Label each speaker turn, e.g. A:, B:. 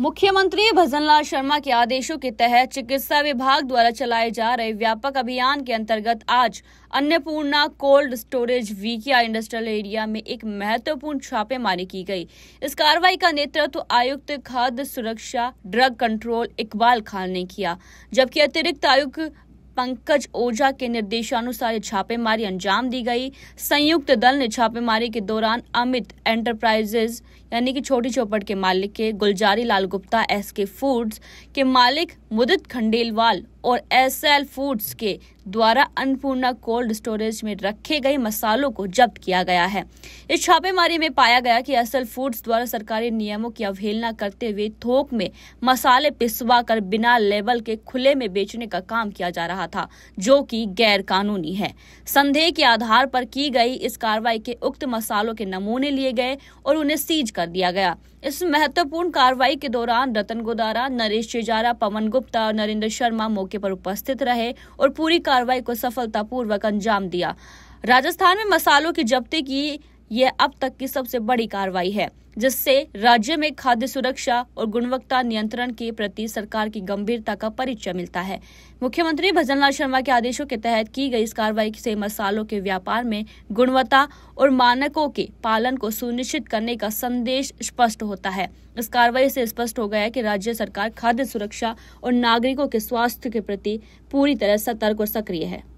A: मुख्यमंत्री भजनलाल शर्मा के आदेशों के तहत चिकित्सा विभाग द्वारा चलाए जा रहे व्यापक अभियान के अंतर्गत आज अन्नपूर्णा कोल्ड स्टोरेज वीकिया इंडस्ट्रियल एरिया में एक महत्वपूर्ण छापेमारी की गई इस कार्रवाई का नेतृत्व आयुक्त खाद्य सुरक्षा ड्रग कंट्रोल इकबाल खान ने किया जबकि अतिरिक्त आयुक्त पंकज ओझा के निर्देशानुसार ये छापेमारी अंजाम दी गई संयुक्त दल ने छापेमारी के दौरान अमित एंटरप्राइजेज यानी कि छोटी चौपट के मालिक के Gulzari Lal Gupta S K Foods के मालिक मुदित खंडेलवाल और एल फूड्स के द्वारा अन्नपूर्णा कोल्ड स्टोरेज में रखे गए मसालों को जब्त किया गया है इस छापेमारी में पाया गया कि एल फूड्स द्वारा सरकारी नियमों की अवहेलना करते हुए थोक में मसाले पिसवा कर बिना लेबल के खुले में बेचने का काम किया जा रहा था जो कि गैर कानूनी है संदेह के आधार पर की गई इस कार्रवाई के उक्त मसालों के नमूने लिए गए और उन्हें सीज कर दिया गया इस महत्वपूर्ण कार्रवाई के दौरान रतन गोदारा नरेश चेजारा पवन गुप्ता और नरेंद्र शर्मा मौके पर उपस्थित रहे और पूरी कार्रवाई को सफलतापूर्वक अंजाम दिया राजस्थान में मसालों की जब्ती की यह अब तक की सबसे बड़ी कार्रवाई है जिससे राज्य में खाद्य सुरक्षा और गुणवत्ता नियंत्रण के प्रति सरकार की गंभीरता का परिचय मिलता है मुख्यमंत्री भजन लाल शर्मा के आदेशों के तहत की गई इस कार्रवाई से मसालों के व्यापार में गुणवत्ता और मानकों के पालन को सुनिश्चित करने का संदेश स्पष्ट होता है इस कार्रवाई से स्पष्ट हो गया कि राज्य सरकार खाद्य सुरक्षा और नागरिकों के स्वास्थ्य के प्रति पूरी तरह सतर्क और सक्रिय है